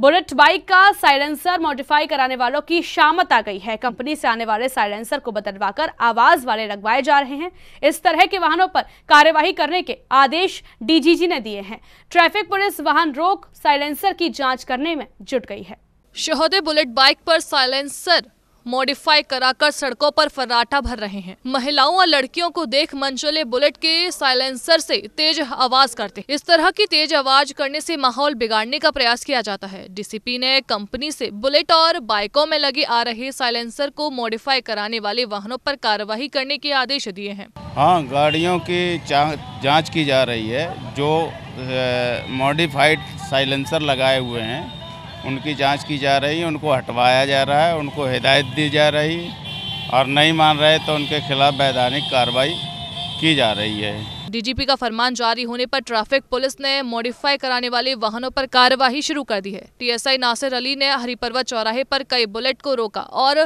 bullet bike का silencer modify कराने वालों की शामत आ गई है कंपनी से आने वाले साइलेंसर को बदलवाकर आवाज वाले लगवाए जा रहे हैं इस तरह के वाहनों पर कार्यवाही करने के आदेश डीजीजी ने दिए हैं ट्रैफिक पुलिस वाहन रोक साइलेंसर की जांच करने में जुट गई है शहदे बुलेट बाइक पर साइलेंसर मॉडिफाई कराकर सड़कों पर फर्राटा भर रहे हैं महिलाओं और लड़कियों को देख मंचोले बुलेट के साइलेंसर से तेज आवाज करते इस तरह की तेज आवाज करने से माहौल बिगाड़ने का प्रयास किया जाता है डीसीपी ने कंपनी से बुलेट और बाइकों में लगे आ रहे साइलेंसर को मॉडिफाई कराने वाले वाहनों पर कार्रवाई करने के आदेश दिए हैं हाँ गाड़ियों की जाँच की जा रही है जो मॉडिफाइड साइलेंसर लगाए हुए हैं उनकी जांच की जा रही है उनको हटवाया जा रहा है उनको हिदायत दी जा रही और नहीं मान रहे तो उनके खिलाफ़ वैधानिक कार्रवाई की जा रही है डीजीपी का फरमान जारी होने पर ट्रैफिक पुलिस ने मॉडिफाई कराने वाले वाहनों पर कार्यवाही शुरू कर दी है टीएसआई नासिर अली ने हरिपर्वत चौराहे पर कई बुलेट को रोका और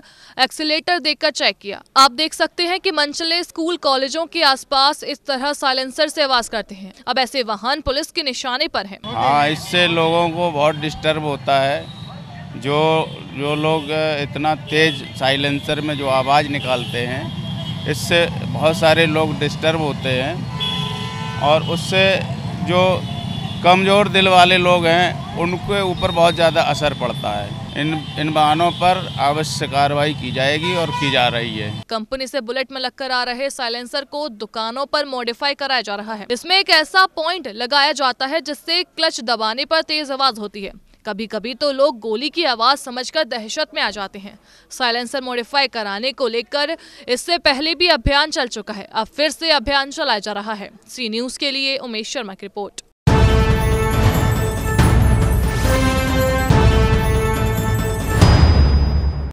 एक्सीटर देखकर चेक किया आप देख सकते हैं की मंचले स्कूल कॉलेजों के आसपास इस तरह साइलेंसर से आवाज करते हैं अब ऐसे वाहन पुलिस के निशाने पर है हाँ इससे लोगों को बहुत डिस्टर्ब होता है जो जो लोग इतना तेज़ साइलेंसर में जो आवाज़ निकालते हैं इससे बहुत सारे लोग डिस्टर्ब होते हैं और उससे जो कमज़ोर दिल वाले लोग हैं उनके ऊपर बहुत ज़्यादा असर पड़ता है इन इन वाहनों पर आवश्यक कार्रवाई की जाएगी और की जा रही है कंपनी से बुलेट में लगकर आ रहे साइलेंसर को दुकानों पर मॉडिफाई कराया जा रहा है इसमें एक ऐसा पॉइंट लगाया जाता है जिससे क्लच दबाने पर तेज आवाज होती है कभी कभी तो लोग गोली की आवाज़ समझकर दहशत में आ जाते हैं साइलेंसर मॉडिफाई कराने को लेकर इससे पहले भी अभियान चल चुका है अब फिर से अभियान चलाया जा रहा है सी न्यूज़ के लिए उमेश शर्मा की रिपोर्ट